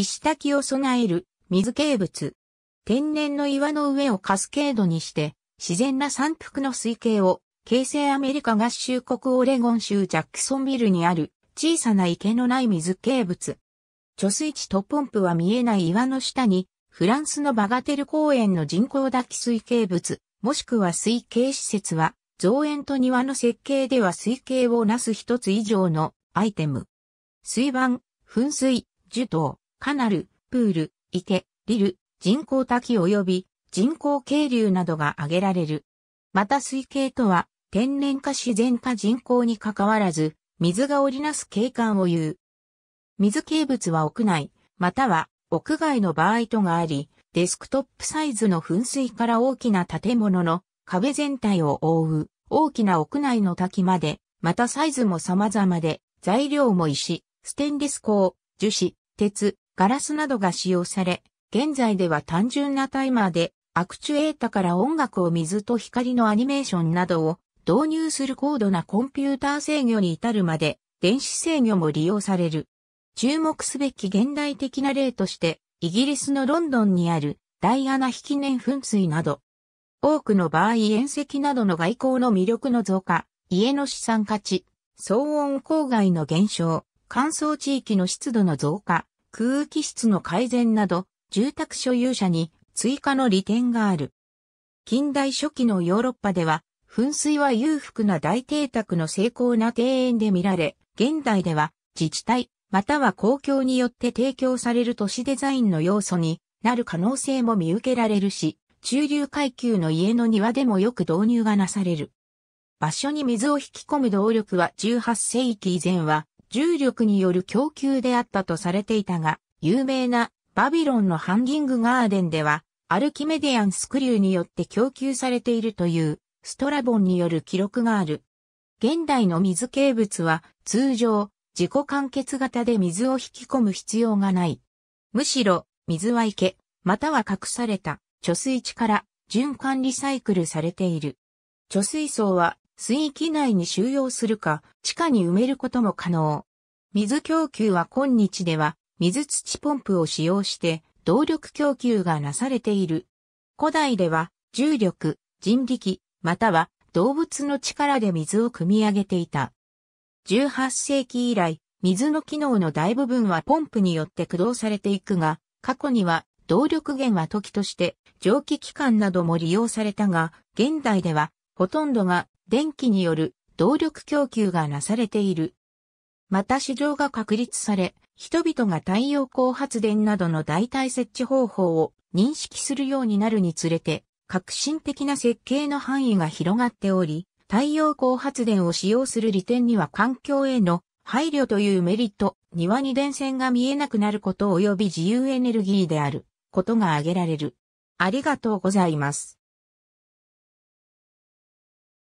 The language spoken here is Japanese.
石滝を備える水景物。天然の岩の上をカスケードにして、自然な山腹の水系を、京成アメリカ合衆国オレゴン州ジャックソンビルにある小さな池のない水系物。貯水池とポンプは見えない岩の下に、フランスのバガテル公園の人工滝水系物、もしくは水系施設は、造園と庭の設計では水系をなす一つ以上のアイテム。水盤、噴水、樹洞、カナル、プール、池、リル、人工滝及び人工渓流などが挙げられる。また水系とは、天然か自然か人工に関わらず、水が織りなす景観を言う。水系物は屋内、または屋外の場合とがあり、デスクトップサイズの噴水から大きな建物の壁全体を覆う大きな屋内の滝まで、またサイズも様々で、材料も石、ステンレス鋼、樹脂、鉄、ガラスなどが使用され、現在では単純なタイマーで、アクチュエータから音楽を水と光のアニメーションなどを導入する高度なコンピューター制御に至るまで、電子制御も利用される。注目すべき現代的な例として、イギリスのロンドンにあるダイアナ引き年噴水など、多くの場合縁石などの外交の魅力の増加、家の資産価値、騒音郊外の減少、乾燥地域の湿度の増加、空気質の改善など、住宅所有者に追加の利点がある。近代初期のヨーロッパでは、噴水は裕福な大邸宅の成功な庭園で見られ、現代では自治体、または公共によって提供される都市デザインの要素になる可能性も見受けられるし、中流階級の家の庭でもよく導入がなされる。場所に水を引き込む動力は18世紀以前は重力による供給であったとされていたが、有名なバビロンのハンギングガーデンでは、アルキメディアンスクリューによって供給されているというストラボンによる記録がある。現代の水系物は通常自己完結型で水を引き込む必要がない。むしろ水は池、または隠された貯水池から循環リサイクルされている。貯水槽は水域内に収容するか、地下に埋めることも可能。水供給は今日では、水土ポンプを使用して、動力供給がなされている。古代では、重力、人力、または動物の力で水を汲み上げていた。18世紀以来、水の機能の大部分はポンプによって駆動されていくが、過去には動力源は時として蒸気機関なども利用されたが、現代ではほとんどが電気による動力供給がなされている。また市場が確立され、人々が太陽光発電などの代替設置方法を認識するようになるにつれて、革新的な設計の範囲が広がっており、太陽光発電を使用する利点には環境への配慮というメリット、庭に電線が見えなくなること及び自由エネルギーであることが挙げられる。ありがとうございます。